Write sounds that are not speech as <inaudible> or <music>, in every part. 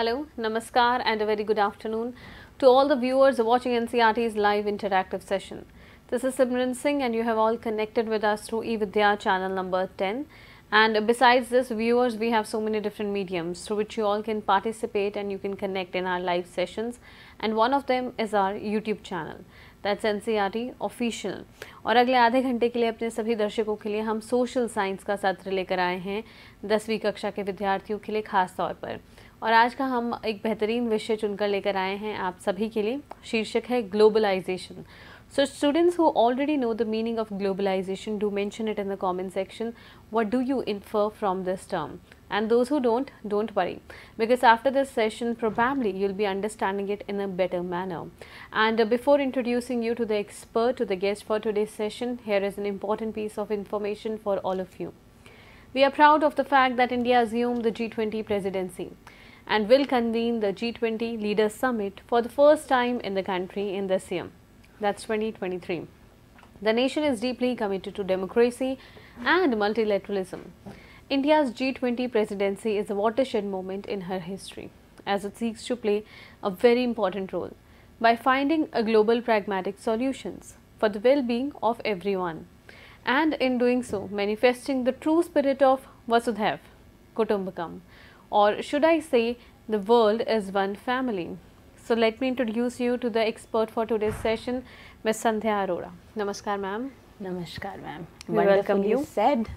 Hello, Namaskar and a very good afternoon to all the viewers watching NCRT's live interactive session. This is Simran Singh and you have all connected with us through eVidya channel number 10. And besides this, viewers, we have so many different mediums through which you all can participate and you can connect in our live sessions. And one of them is our YouTube channel. That's NCRT official. R T official और अगले आधे घंटे के लिए अपने सभी दर्शकों के लिए हम सोशल साइंस का सत्र लेकर आए हैं दसवीं कक्षा के विद्यार्थियों के लिए खास तौर पर और आज का हम एक बेहतरीन विषय चुनकर लेकर आए हैं आप सभी के लिए शीर्षक है globalisation so students who already know the meaning of globalisation do mention it in the comment section what do you infer from this term and those who don't don't worry because after this session probably you'll be understanding it in a better manner and before introducing you to the expert to the guest for today session here is an important piece of information for all of you we are proud of the fact that India assume the G twenty presidency and will convene the G20 Leaders Summit for the first time in the country in this year. That's 2023. The nation is deeply committed to democracy and multilateralism. India's G20 presidency is a watershed moment in her history as it seeks to play a very important role by finding a global pragmatic solutions for the well-being of everyone and in doing so manifesting the true spirit of Vasudhaiv Kutumbakam or should I say the world is one family. So, let me introduce you to the expert for today's session, Ms. Sandhya Arora. Namaskar ma'am. Namaskar ma'am. We welcome you. said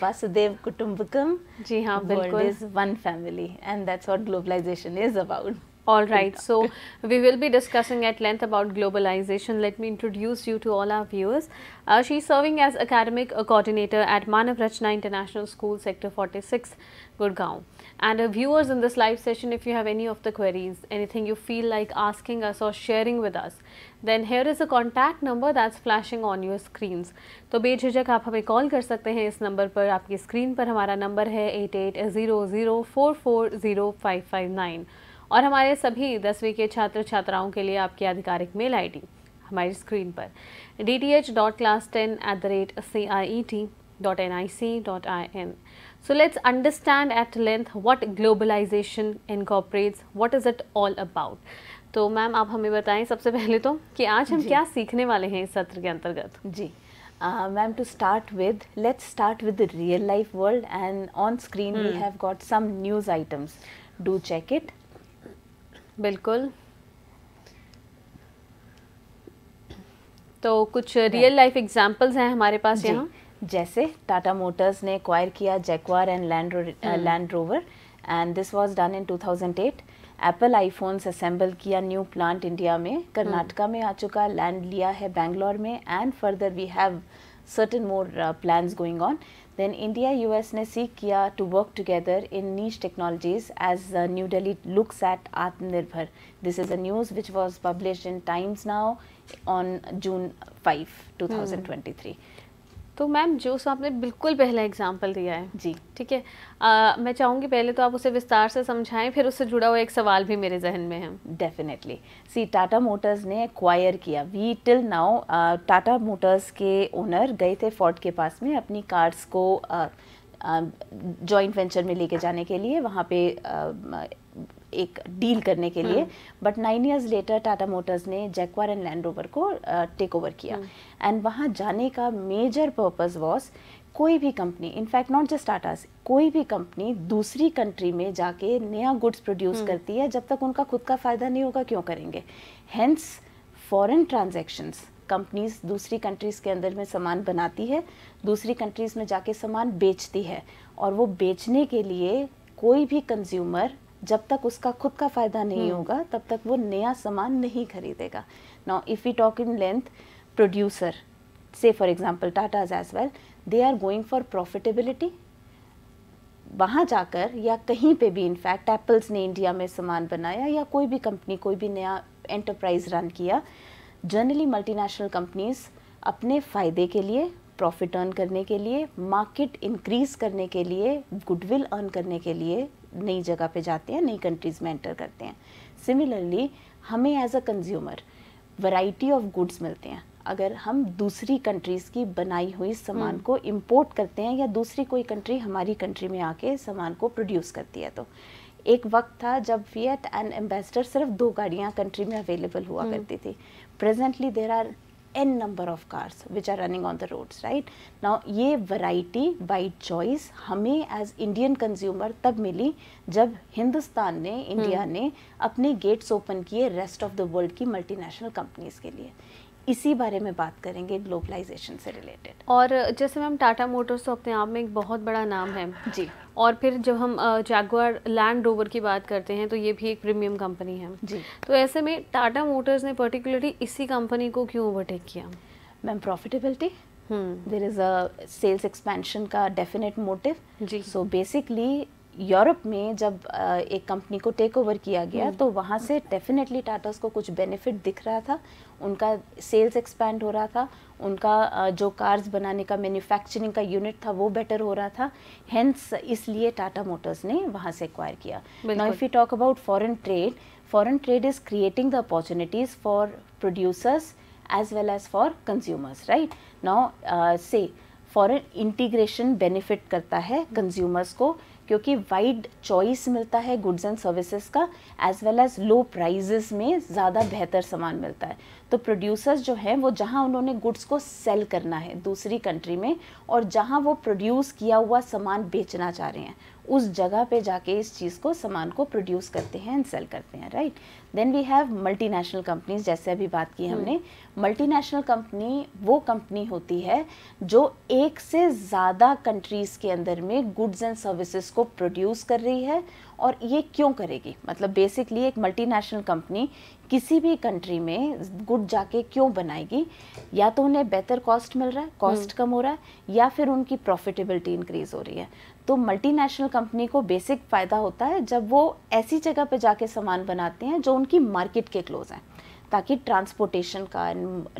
Vasudev Kutumbakam. Ji, हाँ बिल्कुल. World is one family and that's what globalization is about. All right. So we will be discussing at length about globalization. Let me introduce you to all our viewers. Uh, she is serving as academic coordinator at Manav Rachna International School, Sector 46, Gurgaon. And uh, viewers in this live session, if you have any of the queries, anything you feel like asking us or sharing with us, then here is a contact number that's flashing on your screens. So be आप हमें call कर सकते हैं इस number पर आपकी screen पर हमारा number है 8800440559. और हमारे सभी दसवीं के छात्र छात्राओं के लिए आपकी आधिकारिक मेल आईडी हमारी स्क्रीन पर D T H dot class ten at the rate C I E T dot N I C dot I N so let's understand at length what globalisation incorporates what is it all about तो ma'am आप हमें बताएं सबसे पहले तो कि आज हम क्या सीखने वाले हैं इस सत्र के अंतर्गत जी ma'am to start with let's start with real life world and on screen we have got some news items do check it बिल्कुल तो कुछ रियल लाइफ एग्जांपल्स हैं हमारे पास यहाँ जैसे टाटा मोटर्स ने एक्वायर किया Jaguar and land land rover and this was done in 2008 apple iPhones assemble किया न्यू प्लांट इंडिया में कर्नाटका हम्म। में आ चुका लैंड लिया है बैंगलोर में and further we have certain more plans going on Then India US ne seek किया to work together in niche technologies as uh, New Delhi looks at Atmanirbhar. This is a news which was published in Times Now on June 5, hmm. 2023. तो ma'am जो आपने बिल्कुल पहला example दिया है जी ठीक है मैं चाहूँगी पहले तो आप उसे विस्तार से समझाएं फिर उससे जुड़ा हुआ एक सवाल भी मेरे जहन में है डेफिनेटली सी टाटा मोटर्स ने एक्वायर किया we till now Tata motors के ओनर गए थे फोर्ड के पास में अपनी कार्स को जॉइंट वेंचर में लेके जाने के लिए वहाँ पे एक डील करने के लिए but nine years later Tata Motors ने जैकवार एंड लैंड रोवर को टेक ओवर किया एंड हम्म। वहाँ जाने का मेजर पर्पज़ वॉज कोई भी company in fact not just Tata's कोई भी कंपनी दूसरी कंट्री में जाके नया गुड्स हम्म। प्रोड्यूस करती है जब तक उनका खुद का फ़ायदा नहीं होगा क्यों करेंगे हेंस फॉरेन ट्रांजैक्शंस कंपनीज दूसरी कंट्रीज़ के अंदर में सामान बनाती है दूसरी कंट्रीज़ में जाके सामान बेचती है और वो बेचने के लिए कोई भी कंज्यूमर जब तक उसका खुद का फ़ायदा नहीं हम्म। होगा तब तक वो नया सामान नहीं खरीदेगा now if you talk in length producer से for example Tatas as well they are going for profitability वहाँ जाकर या कहीं पे भी इनफैक्ट एप्पल्स ने इंडिया में सामान बनाया या कोई भी कंपनी कोई भी नया एंटरप्राइज रन किया जनरली मल्टीनेशनल कंपनीज़ अपने फ़ायदे के लिए प्रॉफिट अर्न करने के लिए मार्केट इंक्रीज़ करने के लिए गुडविल अर्न करने के लिए नई जगह पे जाते हैं नई कंट्रीज़ में एंटर करते हैं सिमिलरली हमें as a consumer variety of goods मिलते हैं अगर हम दूसरी कंट्रीज़ की बनाई हुई सामान हम्म। को इम्पोर्ट करते हैं या दूसरी कोई कंट्री हमारी कंट्री में आके सामान को प्रोड्यूस करती है तो एक वक्त था जब वियट एंड एम्बेसडर सिर्फ दो गाड़ियाँ कंट्री में अवेलेबल हुआ हम्म। करती थी presently there are an number of cars which are running on the roads right now ये वराइटी बाई चॉइस हमें एज इंडियन कंज्यूमर तब मिली जब हिंदुस्तान ने हम्म। इंडिया ने अपने गेट्स ओपन किए रेस्ट ऑफ द वर्ल्ड की मल्टीनेशनल कंपनीज के लिए इसी बारे में बात करेंगे ग्लोबलाइजेशन से रिलेटेड और जैसे मैम टाटा मोटर्स तो अपने आप में एक बहुत बड़ा नाम है जी और फिर जब हम जैगुआर लैंड रोवर की बात करते हैं तो ये भी एक प्रीमियम कंपनी है जी तो ऐसे में टाटा मोटर्स ने पर्टिकुलरली इसी कंपनी को क्यों ओवरटेक किया ma'am profitability there is a sales expansion का डेफिनेट मोटिव जी सो बेसिकली यूरोप में जब एक कंपनी को टेक ओवर किया गया हम्म। तो वहाँ से डेफिनेटली टाटास को कुछ बेनिफिट दिख रहा था उनका सेल्स एक्सपैंड हो रहा था उनका जो कार्स बनाने का मैन्युफैक्चरिंग का यूनिट था वो बेटर हो रहा था हेंस इसलिए टाटा मोटर्स ने वहाँ से एक्वायर किया now if you talk about foreign trade foreign trade is creating the opportunities for producers as well as for consumers right now से फॉरेन इंटीग्रेशन बेनिफिट करता है कंज्यूमर्स को क्योंकि वाइड चॉइस मिलता है गुड्स एंड सर्विसेज का as well as low prices में ज़्यादा बेहतर सामान मिलता है तो प्रोड्यूसर्स जो हैं वो जहाँ उन्होंने गुड्स को सेल करना है दूसरी कंट्री में और जहाँ वो प्रोड्यूस किया हुआ सामान बेचना चाह रहे हैं उस जगह पे जाके इस चीज़ को सामान को प्रोड्यूस करते हैं एंड सेल करते हैं right then we have multinational companies जैसे अभी बात की हम्म। हमने मल्टीनेशनल कंपनी वो कंपनी होती है जो एक से ज़्यादा कंट्रीज़ के अंदर में गुड्स एंड सर्विसेज को प्रोड्यूस कर रही है और ये क्यों करेगी मतलब बेसिकली एक मल्टीनेशनल कंपनी किसी भी कंट्री में गुड जाके क्यों बनाएगी या तो उन्हें बेहतर कॉस्ट मिल रहा है कॉस्ट हम्म। कम हो रहा है या फिर उनकी प्रॉफिटेबिलिटी इंक्रीज हो रही है तो मल्टीनेशनल कंपनी को बेसिक फ़ायदा होता है जब वो ऐसी जगह पे जाके सामान बनाते हैं जो उनकी मार्केट के क्लोज हैं ताकि ट्रांसपोर्टेशन का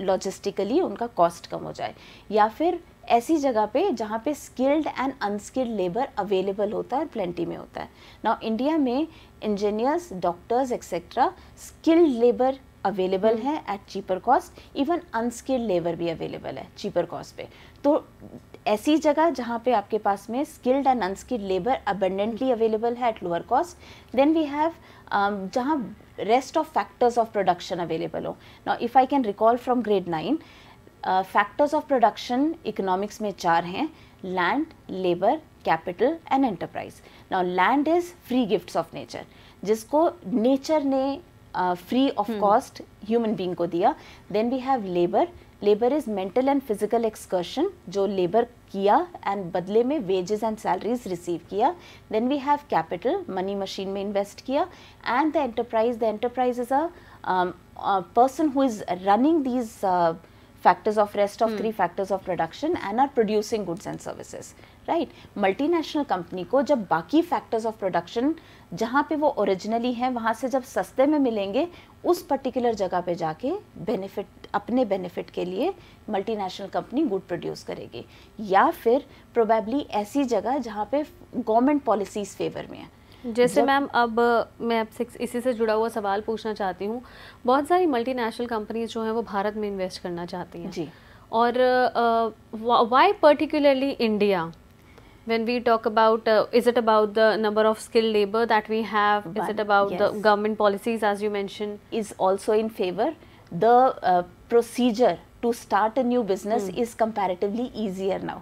लॉजिस्टिकली उनका कॉस्ट कम हो जाए या फिर ऐसी जगह पे जहाँ पे skilled and unskilled labour available होता है प्लेंटी में होता है ना इंडिया में engineers doctors etcetera skilled labour available है at cheaper cost even unskilled labour भी अवेलेबल है चीपर कॉस्ट पे तो ऐसी जगह जहाँ पे आपके पास में skilled and unskilled labour abundantly available है at lower cost then we have जहाँ rest of factors of production available हो now if I can recall from grade nine factors of production economics में चार हैं land labour capital and enterprise now land is free gifts of nature जिसको nature ने free of cost human being को दिया then we have labour labour is mental and physical excursion जो labour किया and बदले में वेजेस एंड सैलरीज रिसीव किया then we have capital money machine में इन्वेस्ट किया and the enterprise the enterprise is a person who is running these factors of rest of hmm. three factors of production and are producing goods and services right multinational company को जब बाकी factors of production जहाँ पे वो originally हैं वहाँ से जब सस्ते में मिलेंगे उस पर्टिकुलर जगह पे जाके बेनिफिट अपने बेनिफिट के लिए मल्टीनेशनल कंपनी गुड प्रोड्यूस करेगी या फिर प्रोबेबली ऐसी जगह जहाँ पे गवर्नमेंट पॉलिसीज़ फेवर में है जैसे मैम अब मैं अब इसी से जुड़ा हुआ सवाल पूछना चाहती हूँ बहुत सारी मल्टीनेशनल कंपनीज जो हैं वो भारत में इन्वेस्ट करना चाहती हैं जी और why particularly India when we talk about uh, is it about the number of skilled labor that we have One, is it about yes. the government policies as you mentioned is also in favor the uh, procedure to start a new business mm. is comparatively easier now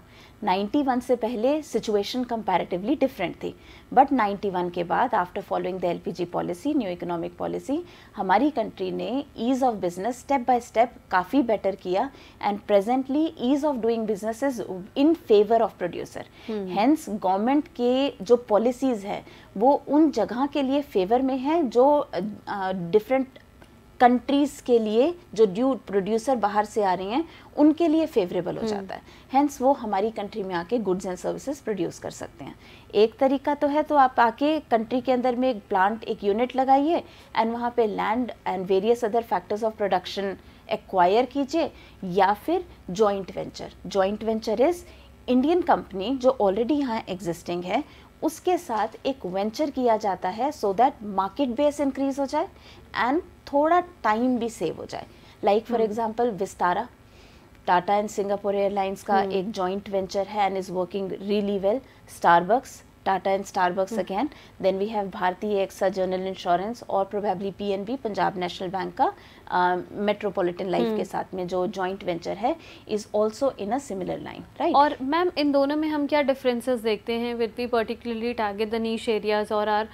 91 से पहले situation comparatively different थी but 91 के बाद after following the LPG policy new economic policy हमारी country ने ease of business step by step काफ़ी better किया and presently ease of doing business is in favour of producer hence government के जो policies है वो उन जगह के लिए फेवर में है जो डिफरेंट uh, कंट्रीज़ के लिए जो ड्यू प्रोड्यूसर बाहर से आ रहे हैं उनके लिए फेवरेबल हो हम्म। जाता है हेंस वो हमारी कंट्री में आके गुड्स एंड सर्विसेज प्रोड्यूस कर सकते हैं एक तरीका तो है तो आप आके कंट्री के अंदर में एक प्लांट एक यूनिट लगाइए एंड वहाँ पे land and various other factors of production acquire कीजिए या फिर joint venture joint venture is Indian company जो ऑलरेडी यहाँ एग्जिस्टिंग है उसके साथ एक वेंचर किया जाता है so that market base increase हो जाए एंड थोड़ा टाइम भी सेव हो जाए like for example Vistara Tata and Singapore Airlines का hmm. एक जॉइंट वेंचर है and is working really well Starbucks Tata and Starbucks mm. again. Then we have Bharti Exa General Insurance और probably PNB Punjab National Bank का metropolitan um, life के hmm. साथ में जो joint venture है is also in a similar line right और ma'am इन दोनों में हम क्या डिफरेंसेस देखते हैं with we particularly target the niche areas और आर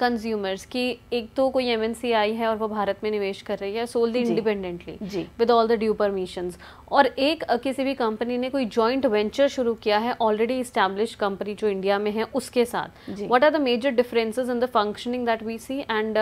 कंज्यूमर्स की एक तो कोई एम आई है और वो भारत में निवेश कर रही है सोलली इंडिपेंडेंटली जी with all the due permission और एक uh, किसी भी कंपनी ने कोई जॉइंट वेंचर शुरू किया है ऑलरेडी इस्टेब्लिश कंपनी जो इंडिया में है उसके साथ what are the major differences in the functioning that we see and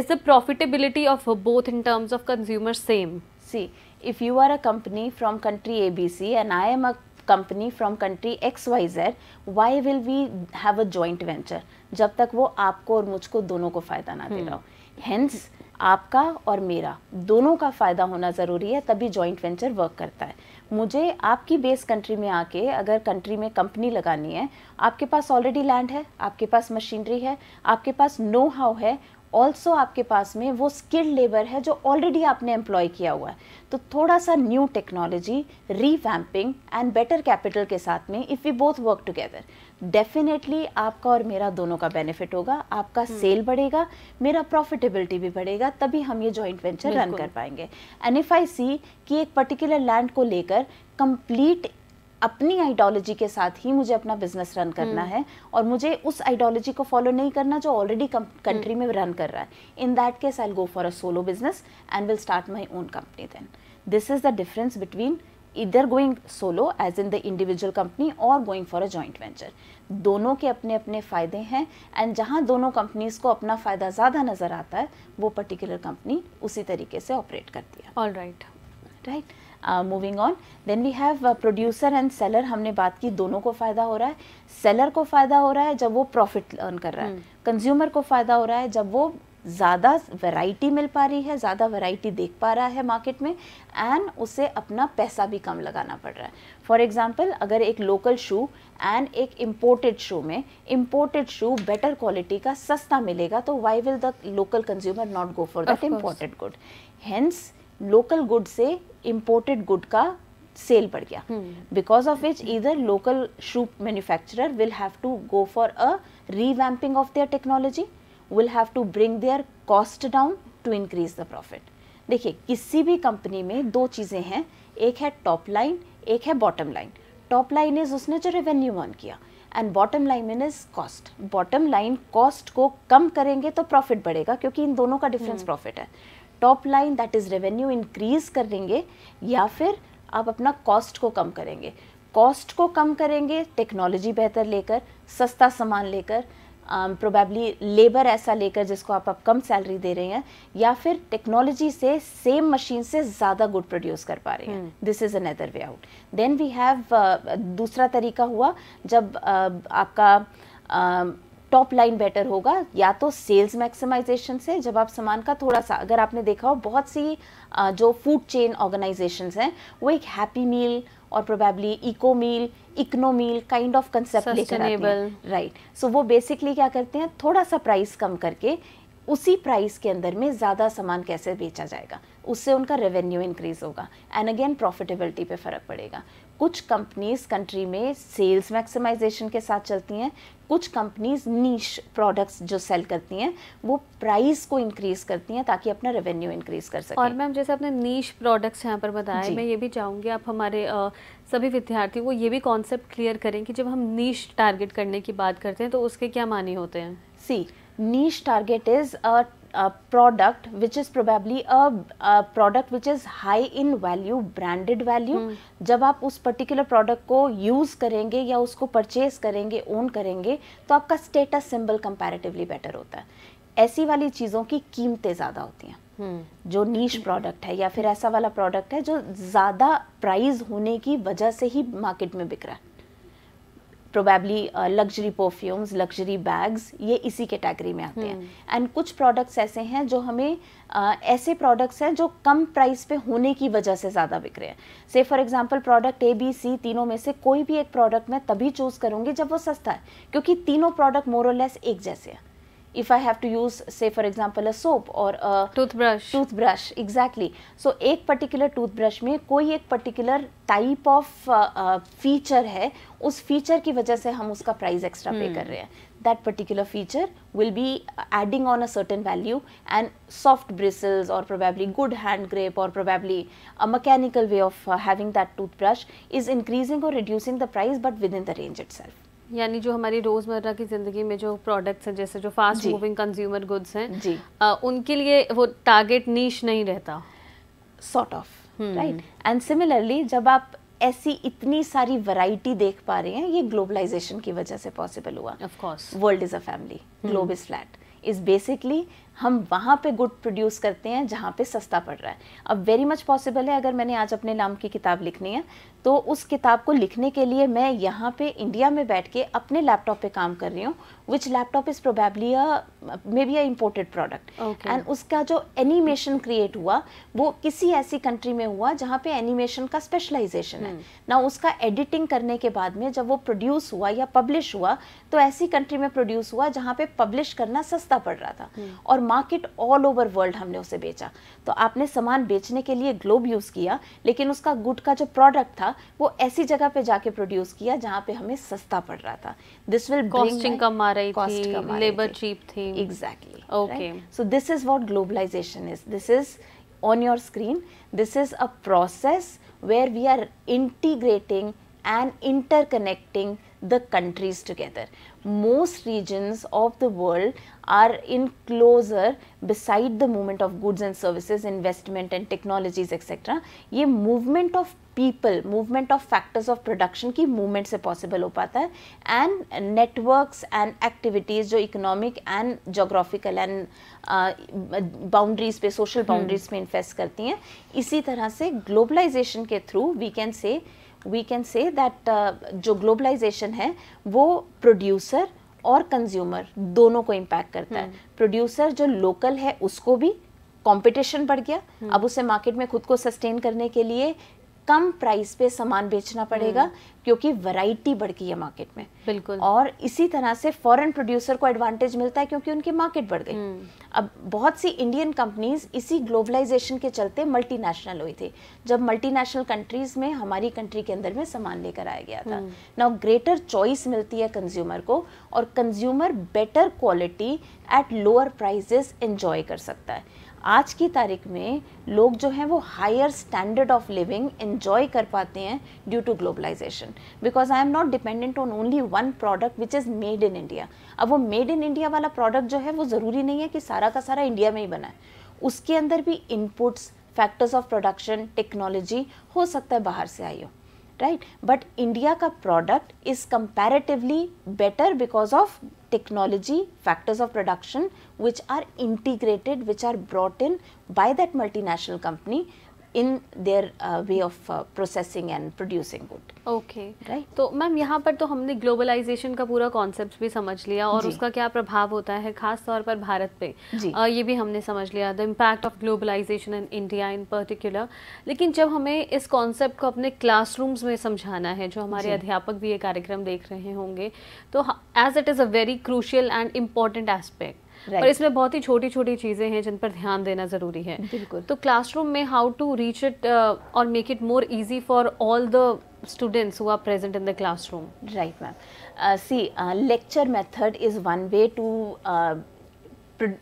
is the profitability of both in terms of consumer same see if you are a company from country A B C and I am a company from country X Y Z why will we have a joint venture जब तक वो आपको और मुझको दोनों को फ़ायदा ना दे hmm. रहा हो हेंस आपका और मेरा दोनों का फ़ायदा होना ज़रूरी है तभी जॉइंट वेंचर वर्क करता है मुझे आपकी बेस कंट्री में आके अगर कंट्री में कंपनी लगानी है आपके पास ऑलरेडी लैंड है आपके पास मशीनरी है आपके पास नो हाउ है ऑल्सो आपके पास में वो स्किल्ड लेबर है जो ऑलरेडी आपने एम्प्लॉय किया हुआ है तो थोड़ा सा new technology revamping and better capital के साथ में if we both work together definitely आपका और मेरा दोनों का बेनिफिट होगा आपका सेल हम्म। बढ़ेगा मेरा प्रॉफिटेबिलिटी भी बढ़ेगा तभी हम ये जॉइंट वेंचर रन कर पाएंगे एन एफ आई सी की एक पर्टिकुलर लैंड को लेकर कंप्लीट अपनी आइडियोलॉजी के साथ ही मुझे अपना बिजनेस रन करना हम्म। है और मुझे उस आइडियोलॉजी को फॉलो नहीं करना जो ऑलरेडी कंट्री हम्म। में रन कर रहा है in that case I go for a solo business and will start my own company then this is the difference between either going solo as in the individual company और going for a joint venture दोनों के अपने अपने फ़ायदे हैं and जहाँ दोनों companies को अपना फ़ायदा ज़्यादा नज़र आता है वो पर्टिकुलर कंपनी उसी तरीके से ऑपरेट करती है all right right moving on then we have producer and seller हमने बात की दोनों को फ़ायदा हो रहा है सेलर को फ़ायदा हो रहा है जब वो प्रॉफिट अर्न कर रहा है कंज्यूमर हम्म। को फ़ायदा हो रहा है जब वो ज़्यादा वैरायटी मिल पा रही है ज़्यादा वैरायटी देख पा रहा है मार्केट में एंड उसे अपना पैसा भी कम लगाना पड़ रहा है फॉर एग्ज़ाम्पल अगर एक लोकल शू एंड एक इम्पोर्टेड शू में इम्पोर्टेड शू बेटर क्वालिटी का सस्ता मिलेगा तो why will the local consumer not go for that imported good hence local good से इम्पोर्टेड गुड का सेल बढ़ गया बिकॉज ऑफ विच इधर local shoe manufacturer will have to go for a revamping of their technology will have to bring their cost down to increase the profit देखिए किसी भी company में दो चीज़ें हैं एक है टॉप लाइन एक है bottom line top line is उसने जो रेवेन्यू अर्न किया and bottom line is cost bottom line cost को कम करेंगे तो प्रॉफिट बढ़ेगा क्योंकि इन दोनों का डिफरेंस प्रॉफिट हम्म। है top line that is revenue increase करेंगे या फिर आप अपना कॉस्ट को कम करेंगे कॉस्ट को कम करेंगे टेक्नोलॉजी बेहतर लेकर सस्ता सामान लेकर प्रोबेबली um, लेबर ऐसा लेकर जिसको आप अब कम सैलरी दे रहे हैं या फिर टेक्नोलॉजी से सेम मशीन से ज़्यादा गुड प्रोड्यूस कर पा रहे हैं this is another way out then we have दूसरा तरीका हुआ जब uh, आपका टॉप लाइन बेटर होगा या तो सेल्स मैक्सिमाइजेशन से जब आप सामान का थोड़ा सा अगर आपने देखा हो बहुत सी uh, जो फूड चेन ऑर्गेनाइजेशंस हैं वो एक हैप्पी मील और probably eco meal econo meal kind of concept right so वो बेसिकली क्या करते हैं थोड़ा सा प्राइस कम करके उसी प्राइस के अंदर में ज़्यादा सामान कैसे बेचा जाएगा उससे उनका रेवेन्यू इंक्रीज होगा एंड अगेन प्रॉफिटेबिलिटी पे फ़र्क पड़ेगा कुछ कंपनीज कंट्री में सेल्स मैक्सिमाइजेशन के साथ चलती हैं कुछ कंपनीज नीश प्रोडक्ट्स जो सेल करती हैं वो प्राइस को इंक्रीज करती हैं ताकि अपना रेवेन्यू इंक्रीज कर सके और मैम जैसे आपने नीश प्रोडक्ट्स यहाँ पर बताए मैं ये भी चाहूँगी आप हमारे आ, सभी विद्यार्थियों को ये भी कॉन्सेप्ट क्लियर करें कि जब हम नीश टारगेट करने की बात करते हैं तो उसके क्या मानी होते हैं see niche target is a uh, product which is probably a, a product which is high in value branded value hmm. जब आप उस particular product को use करेंगे या उसको purchase करेंगे own करेंगे तो आपका status symbol comparatively better होता है ऐसी वाली चीज़ों की कीमतें ज़्यादा होती हैं hmm. जो नीच प्रोडक्ट है या फिर ऐसा वाला प्रोडक्ट है जो ज़्यादा प्राइस होने की वजह से ही मार्केट में बिक रहा है probably luxury perfumes luxury bags ये इसी कैटेगरी में आते हैं एंड हम्म। कुछ प्रोडक्ट्स ऐसे हैं जो हमें uh, ऐसे प्रोडक्ट्स हैं जो कम प्राइस पे होने की वजह से ज़्यादा बिक रहे हैं से for example product A B C तीनों में से कोई भी एक प्रोडक्ट मैं तभी चूज़ करूँगी जब वो सस्ता है क्योंकि तीनों प्रोडक्ट मोरलेस एक जैसे हैं if I have to use say for example a soap or a toothbrush toothbrush exactly so ek particular toothbrush mein koi ek particular type of uh, uh, feature hai us feature ki wajah se hum uska price extra hmm. pay kar rahe hain that particular feature will be adding on a certain value and soft bristles or probably good hand grip or probably a mechanical way of uh, having that toothbrush is increasing or reducing the price but within the range itself. यानी जो हमारी रोज़मर्रा की ज़िंदगी में जो products हैं जैसे जो फास्ट मूविंग कंज्यूमर गुड्स हैं जी आ, उनके लिए वो टारगेट नीच नहीं रहता sort of right and similarly जब आप ऐसी इतनी सारी वैरायटी देख पा रहे हैं ये ग्लोबलाइजेशन की वजह से पॉसिबल हुआ of course world is a family globe is flat is basically हम वहाँ पे गुड प्रोड्यूस करते हैं जहाँ पे सस्ता पड़ रहा है अब वेरी मच पॉसिबल है अगर मैंने आज अपने नाम की किताब लिखनी है तो उस किताब को लिखने के लिए मैं यहाँ पे इंडिया में बैठ के अपने लैपटॉप पे काम कर रही हूँ which laptop is probably may be a imported product and उसका जो एनिमेशन क्रिएट हुआ वो किसी ऐसी कंट्री में हुआ जहाँ पे एनिमेशन का स्पेशलाइजेशन hmm. है ना उसका एडिटिंग करने के बाद में जब वो प्रोड्यूस हुआ या पब्लिश हुआ तो ऐसी कंट्री में प्रोड्यूस हुआ जहाँ पे पब्लिश करना सस्ता पड़ रहा था hmm. और मार्केट ऑल ओवर वर्ल्ड हमने उसे बेचा तो आपने सामान बेचने के लिए ग्लोब यूज़ किया लेकिन उसका गुड का जो प्रोडक्ट था वो ऐसी जगह पे जाके प्रोड्यूस किया जहाँ पे हमें सस्ता पड़ रहा था दिस विल कॉस्टिंग कम आ रही थी लेबर चीप थी exactly okay so this is what globalisation is this is on your screen this is a process where we are integrating and interconnecting the countries together. Most regions of the world are in closer beside the movement of goods and services, investment and technologies etc. ye movement of people movement of factors of production की movement से possible हो पाता है and networks and activities जो economic and geographical and boundaries पे social boundaries में invest करती हैं इसी तरह से ग्लोबलाइजेशन के through we can say we can say that जो ग्लोबलाइजेशन है वो प्रोड्यूसर और कंज्यूमर दोनों को इम्पैक्ट करता है प्रोड्यूसर हम्म। जो लोकल है उसको भी कंपटीशन बढ़ गया हम्म। अब उसे मार्केट में खुद को सस्टेन करने के लिए कम प्राइस पे सामान बेचना पड़ेगा हम्म। क्योंकि वैरायटी बढ़ गई है मार्केट में बिल्कुल और इसी तरह से फॉरेन प्रोड्यूसर को एडवांटेज मिलता है क्योंकि उनकी मार्केट बढ़ गई हम्म। अब बहुत सी इंडियन कंपनीज इसी ग्लोबलाइजेशन के चलते मल्टीनेशनल हुई थी जब मल्टीनेशनल कंट्रीज में हमारी कंट्री के अंदर में सामान लेकर आया गया था नाउ ग्रेटर चॉइस मिलती है कंज्यूमर को और consumer better quality at lower prices enjoy कर सकता है आज की तारीख में लोग जो हैं वो higher standard of living enjoy कर पाते हैं due to globalisation because I am not dependent on only one product which is made in India अब वो मेड इन इंडिया वाला प्रोडक्ट जो है वो ज़रूरी नहीं है कि सारा का सारा इंडिया में ही बना है उसके अंदर भी inputs factors of production technology हो सकता है बाहर से आई हो right. But India ka product is comparatively better because of technology factors of production which are integrated which are brought in by that multinational company in their way of processing and producing good okay right तो ma'am यहाँ पर तो हमने globalisation का पूरा concept भी समझ लिया और उसका क्या प्रभाव होता है खास तौर पर भारत पे जी. आ, ये भी हमने समझ लिया the impact of globalisation in India in particular लेकिन जब हमें इस कॉन्सेप्ट को अपने क्लासरूम्स में समझाना है जो हमारे अध्यापक भी ये कार्यक्रम देख रहे होंगे तो as it is a very crucial and important aspect पर इसमें बहुत ही छोटी छोटी चीज़ें हैं जिन पर ध्यान देना ज़रूरी है बिल्कुल तो क्लासरूम में हाउ टू रीच इट और make it more easy for all the students who are present in the classroom right ma'am see lecture uh, is one way to to uh,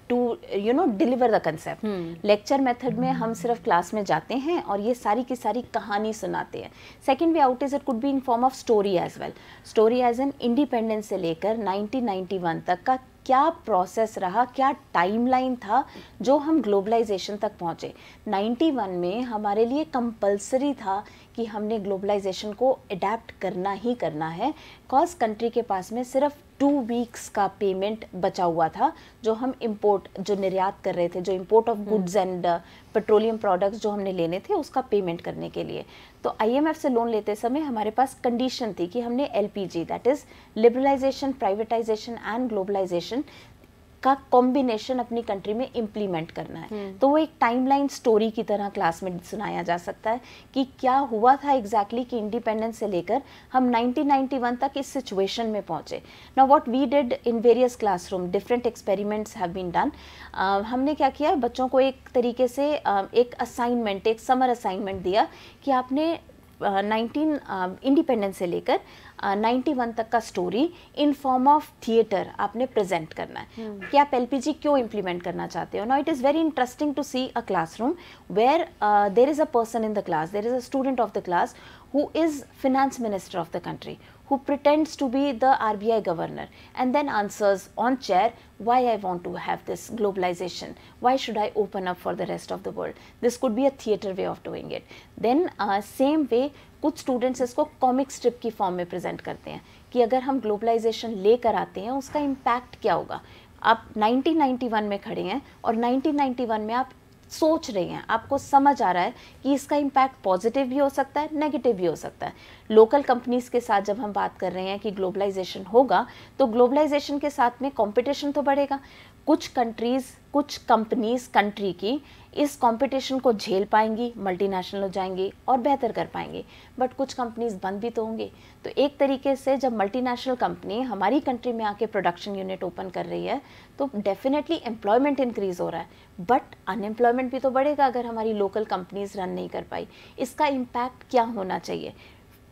to you know deliver the concept lecture method में हम सिर्फ class में जाते हैं और ये सारी की सारी कहानी सुनाते हैं second way out is it could be in form of story as well story as an independence से लेकर 1991 तक का क्या प्रोसेस रहा क्या टाइमलाइन था जो हम ग्लोबलाइजेशन तक पहुँचे 91 में हमारे लिए कंपलसरी था कि हमने ग्लोबलाइजेशन को अडेप्ट करना ही करना है बिकॉज कंट्री के पास में सिर्फ टू वीक्स का पेमेंट बचा हुआ था जो हम इम्पोर्ट जो निर्यात कर रहे थे जो import of goods and petroleum products जो हमने लेने थे उसका पेमेंट करने के लिए तो आईएमएफ से लोन लेते समय हमारे पास कंडीशन थी कि हमने LPG that is liberalisation privatisation and globalisation का कॉम्बिनेशन अपनी कंट्री में इम्प्लीमेंट करना है हम्म। तो वो एक टाइमलाइन स्टोरी की तरह क्लास में सुनाया जा सकता है कि क्या हुआ था एग्जैक्टली exactly कि इंडिपेंडेंस से लेकर हम 1991 तक इस सिचुएशन में पहुंचे ना what we did in various classroom different experiments have been done हमने क्या किया बच्चों को एक तरीके से uh, एक असाइनमेंट एक समर असाइनमेंट दिया कि आपने नाइनटीन uh, इंडिपेंडेंस uh, से लेकर नाइन्टी वन तक का story in form of theatre आपने प्रेजेंट करना है हम्म। कि आप एल क्यों इम्प्लीमेंट करना चाहते हो now it is very interesting to see a classroom where there is a person in the class there is a student of the class who is finance minister of the country who pretends to be the RBI governor and then answers on chair why I want to have this globalization, why should I open up for the rest of the world. This could be a theater way of doing it. Then uh, same way कुछ students इसको comic strip की form में present करते हैं कि अगर हम globalisation लेकर आते हैं उसका impact क्या होगा आप 1991 में खड़े हैं और 1991 में आप सोच रही हैं आपको समझ आ रहा है कि इसका इम्पैक्ट पॉजिटिव भी हो सकता है नेगेटिव भी हो सकता है लोकल कंपनीज के साथ जब हम बात कर रहे हैं कि ग्लोबलाइजेशन होगा तो ग्लोबलाइजेशन के साथ में कॉम्पिटिशन तो बढ़ेगा कुछ कंट्रीज़ कुछ कंपनीज कंट्री की इस कंपटीशन को झेल पाएंगी मल्टीनेशनल हो जाएंगी और बेहतर कर पाएंगे बट कुछ कंपनीज बंद भी तो होंगी तो एक तरीके से जब मल्टीनेशनल कंपनी हमारी कंट्री में आके प्रोडक्शन यूनिट ओपन कर रही है तो डेफिनेटली एम्प्लॉयमेंट इंक्रीज़ हो रहा है बट अनएम्प्लॉयमेंट भी तो बढ़ेगा अगर हमारी लोकल कंपनीज रन नहीं कर पाई इसका इम्पैक्ट क्या होना चाहिए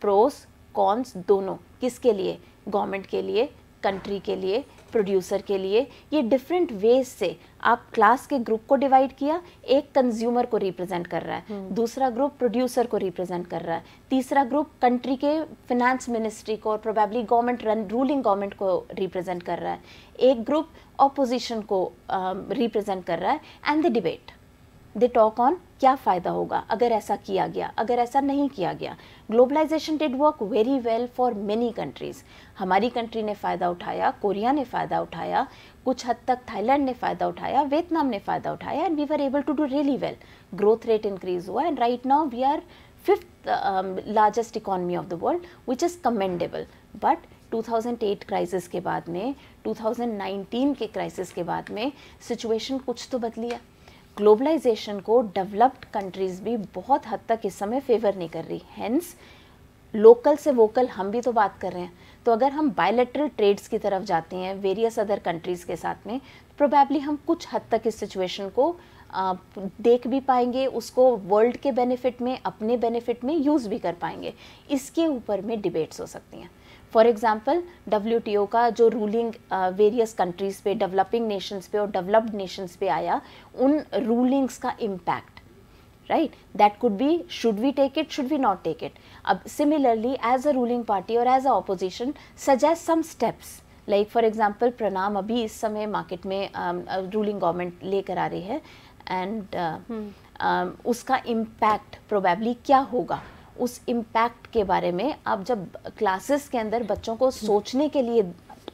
प्रोस कॉन्स दोनों किसके लिए गवर्नमेंट के लिए कंट्री के लिए प्रोड्यूसर के लिए ये डिफरेंट वेज से आप क्लास के ग्रुप को डिवाइड किया एक कंज्यूमर को रिप्रेजेंट कर रहा है हम्म। दूसरा ग्रुप प्रोड्यूसर को रिप्रेजेंट कर रहा है तीसरा ग्रुप कंट्री के फिनेंस मिनिस्ट्री को और probably government run ruling government को रिप्रेजेंट कर रहा है एक ग्रुप ऑपोजिशन को रिप्रेजेंट um, uh, कर रहा है and the debate they talk on क्या फ़ायदा होगा अगर ऐसा किया गया अगर ऐसा नहीं किया गया globalisation did work very well for many countries हमारी कंट्री ने फ़ायदा उठाया कोरिया ने फ़ायदा उठाया कुछ हद तक थाईलैंड ने फ़ायदा उठाया वियतनाम ने फ़ायदा उठाया and we were able to do really well growth rate increase हुआ and right now we are fifth largest economy of the world which is commendable but 2008 crisis के बाद में 2019 के क्राइसिस के बाद में सिचुएशन कुछ तो बदली है ग्लोबलाइजेशन को डेवलप्ड कंट्रीज़ भी बहुत हद तक इस समय फेवर नहीं कर रही हैंस लोकल से वोकल हम भी तो बात कर रहे हैं तो अगर हम बायलेटरल ट्रेड्स की तरफ जाते हैं वेरियस अदर कंट्रीज़ के साथ में प्रोबेबली तो हम कुछ हद तक इस सिचुएशन को आ, देख भी पाएंगे उसको वर्ल्ड के बेनिफिट में अपने बेनिफिट में यूज़ भी कर पाएंगे इसके ऊपर में डिबेट्स हो सकती हैं for example W T O का जो रूलिंग वेरियस कंट्रीज़ पे डेवलपिंग नेशंस पे और डेवलप्ड नेशंस पे आया उन रूलिंग्स का impact right that could be should we take it should we not take it अब similarly as a ruling party और as a opposition suggest some steps like for example प्रणाम अभी इस समय मार्केट में रूलिंग um, गवर्नमेंट लेकर आ रही है एंड uh, hmm. uh, उसका इम्पैक्ट प्रोबेबली क्या होगा उस इम्पैक्ट के बारे में आप जब क्लासेस के अंदर बच्चों को सोचने के लिए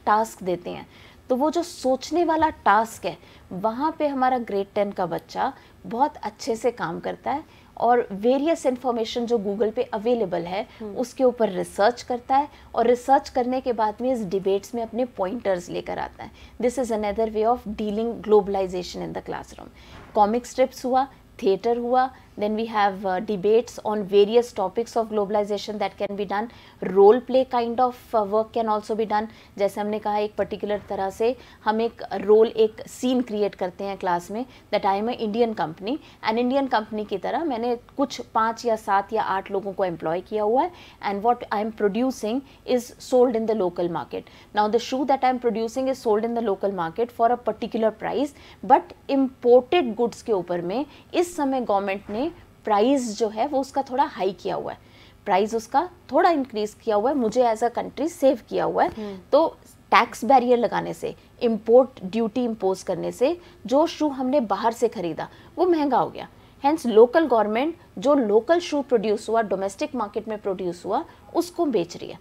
टास्क देते हैं तो वो जो सोचने वाला टास्क है वहाँ पे हमारा ग्रेड टेन का बच्चा बहुत अच्छे से काम करता है और वेरियस इन्फॉर्मेशन जो गूगल पे अवेलेबल है हम्म। उसके ऊपर रिसर्च करता है और रिसर्च करने के बाद में इस डिबेट्स में अपने पॉइंटर्स लेकर आता है this is another way of dealing globalisation in the classroom comic strips हुआ थिएटर हुआ then we have uh, debates on various topics of globalization that can be done role play kind of uh, work can also be done jaise humne kaha ek particular tarah se hum ek role ek scene create karte hain class mein that I am a Indian company and Indian company ki tarah maine kuch 5 ya 7 ya 8 logon ko employ kiya hua hai and what I am producing is sold in the local market now the shoe that I am producing is sold in the local market for a particular price but imported goods ke upar mein is samay government ne price जो है वो उसका थोड़ा high किया हुआ है price उसका थोड़ा इंक्रीज किया हुआ है मुझे एज अ कंट्री सेव किया हुआ है हम्म। तो टैक्स बैरियर लगाने से इम्पोर्ट ड्यूटी इम्पोज करने से जो शू हमने बाहर से खरीदा वो महंगा हो गया हैंस लोकल गवर्नमेंट जो लोकल शू प्रोड्यूस हुआ डोमेस्टिक मार्केट में प्रोड्यूस हुआ उसको बेच रही है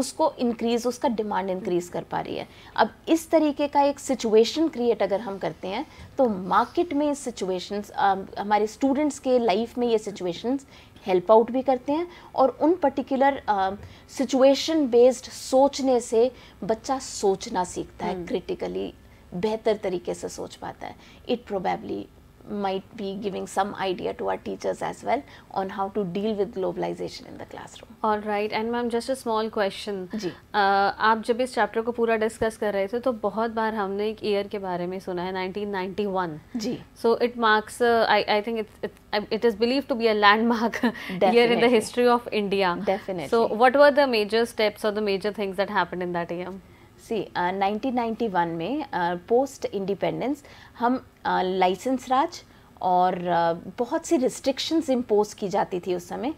उसको इंक्रीज़ उसका डिमांड इंक्रीज़ कर पा रही है अब इस तरीके का एक सिचुएशन क्रिएट अगर हम करते हैं तो मार्केट में इस सिचुएशंस हमारे स्टूडेंट्स के लाइफ में ये सिचुएशंस हेल्प आउट भी करते हैं और उन पर्टिकुलर सिचुएशन बेस्ड सोचने से बच्चा सोचना सीखता है क्रिटिकली हम्म। बेहतर तरीके से सोच पाता है it probably might be giving some idea to our teachers as well on how to deal with globalization in the classroom. All right, and ma'am, just a small question. जी. Uh, आप जब इस चैप्टर को पूरा discuss कर रहे थे तो बहुत बार हमने एक ईयर के बारे में सुना है 1991. जी. So it marks, uh, I I think it, um, it is believed to be a landmark <laughs> year in the history of India. Definitely. So what were the major steps or the major things that happened in that year? See nineteen uh, में post uh, independence हम licence uh, raj और uh, बहुत सी restrictions impose की जाती थी उस समय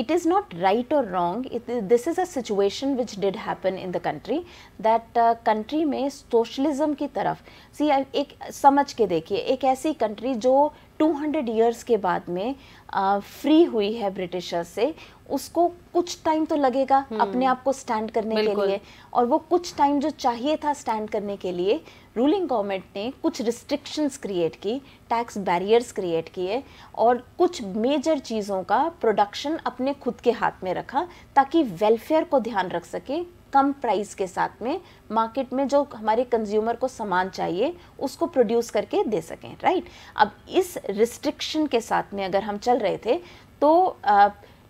it is not right और wrong it this is a situation which did happen in the country that country में सोशलिज्म की तरफ सी uh, एक समझ के देखिए एक ऐसी कंट्री जो 200 ईयर्स के बाद में फ्री uh, हुई है ब्रिटिशर्स से उसको कुछ टाइम तो लगेगा हम्म। अपने आप को स्टैंड करने के लिए और वो कुछ टाइम जो चाहिए था स्टैंड करने के लिए रूलिंग गवर्नमेंट ने कुछ रिस्ट्रिक्शंस क्रिएट की टैक्स बैरियर्स क्रिएट किए और कुछ मेजर चीज़ों का प्रोडक्शन अपने खुद के हाथ में रखा ताकि वेलफेयर को ध्यान रख सके कम प्राइस के साथ में मार्केट में जो हमारे कंज्यूमर को सामान चाहिए उसको प्रोड्यूस करके दे सकें राइट अब इस रिस्ट्रिक्शन के साथ में अगर हम चल रहे थे तो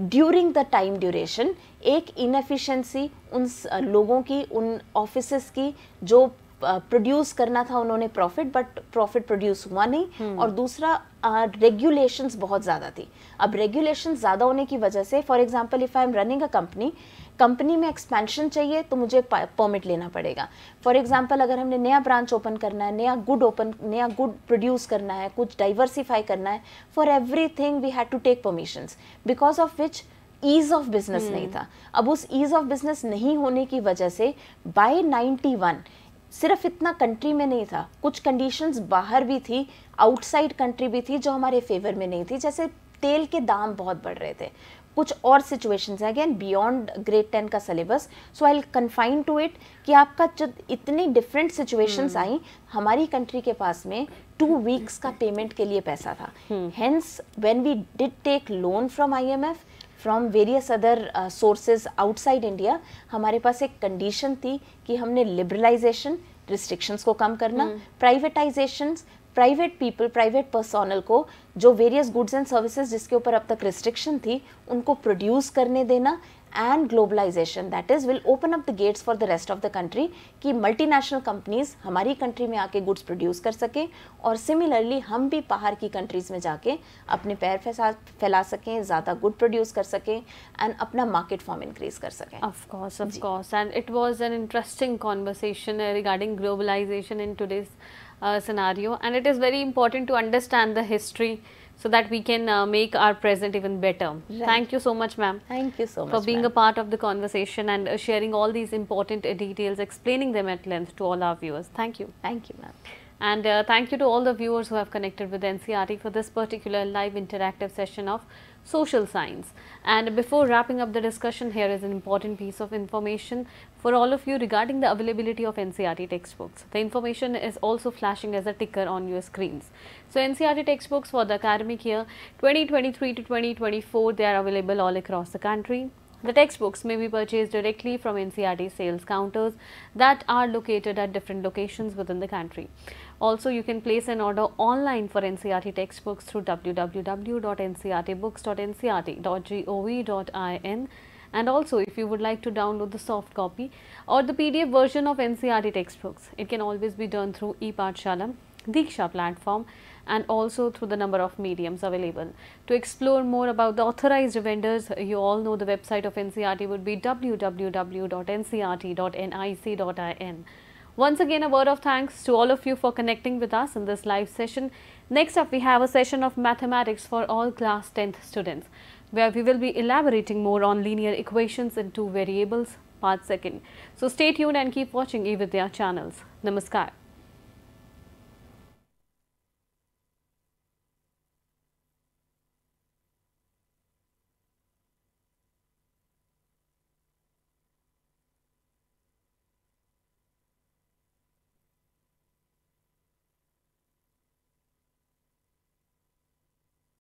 ड्यूरिंग द टाइम ड्यूरेशन एक इनफिशेंसी उन लोगों की उन ऑफिस की जो प्रोड्यूस करना था उन्होंने प्रॉफिट बट प्रॉफिट प्रोड्यूस हुआ नहीं hmm. और दूसरा रेगुलेशंस uh, बहुत ज़्यादा थी अब रेगुलेशन ज़्यादा होने की वजह से for example if I am running a company company में एक्सपेंशन चाहिए तो मुझे परमिट लेना पड़ेगा फॉर एग्जाम्पल अगर हमने नया ब्रांच ओपन करना है नया गुड ओपन नया गुड प्रोड्यूस करना है कुछ डाइवर्सिफाई करना है for everything we had to take permissions because of which ease of business नहीं हम्म। था अब उस ईज ऑफ बिजनेस नहीं होने की वजह से बाई नाइन्टी सिर्फ इतना कंट्री में नहीं था कुछ कंडीशंस बाहर भी थी आउटसाइड कंट्री भी थी जो हमारे फेवर में नहीं थी जैसे तेल के दाम बहुत बढ़ रहे थे कुछ और सिचुएशंस हैं अगेन बियॉन्ड ग्रेड टेन का syllabus so I confine to it कि आपका जो इतनी डिफरेंट सिचुएशंस आई हमारी कंट्री के पास में टू वीक्स का पेमेंट के लिए पैसा था hence when we did take loan from IMF from various other sources outside India हमारे पास एक कंडीशन थी कि हमने लिबरलाइजेशन रिस्ट्रिक्शंस को कम करना privatisation private people private personal को जो वेरियस गुड्स एंड सर्विसेज जिसके ऊपर अब तक रिस्ट्रिक्शन थी उनको प्रोड्यूस करने देना and globalization that is will open up the gates for the rest of the country कि multinational companies hamari country me, आके goods produce कर सकें और similarly हम भी बाहर की countries में जाके अपने पैर फैला सकें ज़्यादा good produce कर सकें and अपना market form increase कर सकें Of course, of course and it was an interesting conversation uh, regarding globalization in today's uh, scenario and it is very important to understand the history so that we can uh, make our present even better. Right. Thank you so much, ma'am. Thank you so much for being a part of the conversation and uh, sharing all these important uh, details, explaining them at length to all our viewers. Thank you. Thank you, ma'am. And uh, thank you to all the viewers who have connected with NCRT for this particular live interactive session of social science. And before wrapping up the discussion, here is an important piece of information for all of you regarding the availability of NCRT textbooks. The information is also flashing as a ticker on your screens. So NCRT textbooks for the academic year 2023 to 2024, they are available all across the country. The textbooks may be purchased directly from NCRT sales counters that are located at different locations within the country. Also, you can place an order online for NCRT textbooks through www.ncrtbooks.ncrt.gov.in and also if you would like to download the soft copy or the PDF version of NCRT textbooks, it can always be done through ePathshala Diksha platform and also through the number of mediums available. To explore more about the authorized vendors, you all know the website of NCRT would be www.ncrt.nic.in. Once again, a word of thanks to all of you for connecting with us in this live session. Next up, we have a session of mathematics for all class 10th students, where we will be elaborating more on linear equations in two variables, part second. So stay tuned and keep watching eVidya channels. Namaskar.